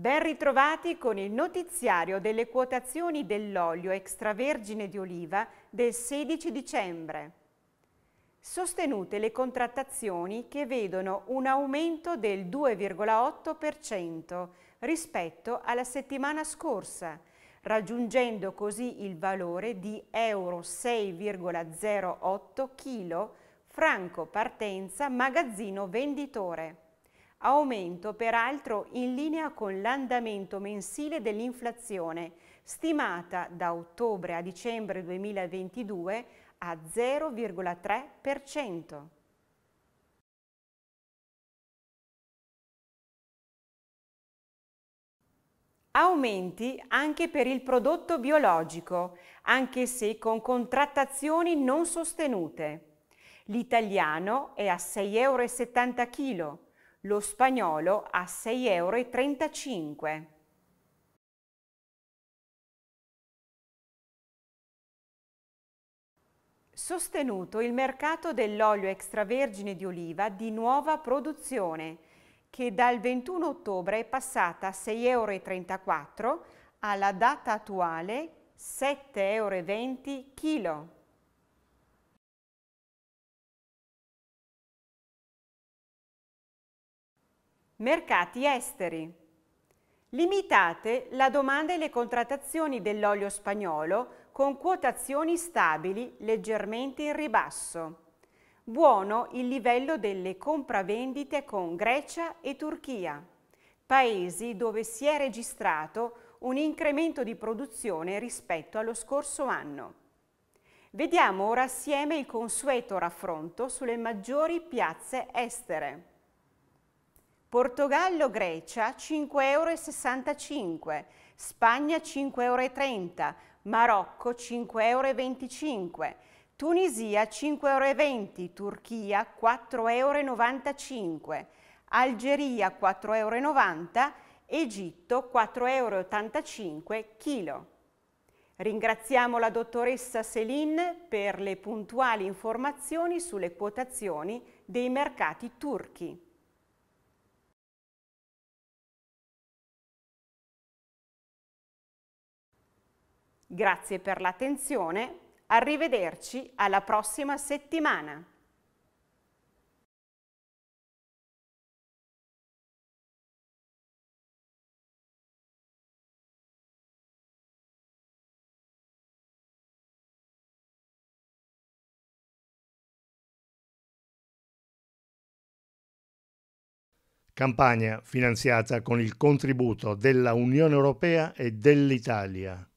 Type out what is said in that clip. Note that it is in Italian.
Ben ritrovati con il notiziario delle quotazioni dell'olio extravergine di oliva del 16 dicembre. Sostenute le contrattazioni che vedono un aumento del 2,8% rispetto alla settimana scorsa, raggiungendo così il valore di euro 6,08 kg franco partenza magazzino venditore aumento peraltro in linea con l'andamento mensile dell'inflazione, stimata da ottobre a dicembre 2022 a 0,3%. Aumenti anche per il prodotto biologico, anche se con contrattazioni non sostenute. L'italiano è a 6,70 euro, lo spagnolo a 6,35 euro. Sostenuto il mercato dell'olio extravergine di oliva di nuova produzione, che dal 21 ottobre è passata a 6,34 euro alla data attuale 7,20 euro kg. Mercati esteri. Limitate la domanda e le contrattazioni dell'olio spagnolo con quotazioni stabili leggermente in ribasso. Buono il livello delle compravendite con Grecia e Turchia, paesi dove si è registrato un incremento di produzione rispetto allo scorso anno. Vediamo ora assieme il consueto raffronto sulle maggiori piazze estere. Portogallo-Grecia 5,65 euro, Spagna 5,30 euro, Marocco 5,25 euro, Tunisia 5,20 euro, Turchia 4,95 euro, Algeria 4,90 euro, Egitto 4,85 euro chilo. Ringraziamo la dottoressa Céline per le puntuali informazioni sulle quotazioni dei mercati turchi. Grazie per l'attenzione, arrivederci alla prossima settimana. campagna finanziata con il contributo della Unione Europea e dell'Italia.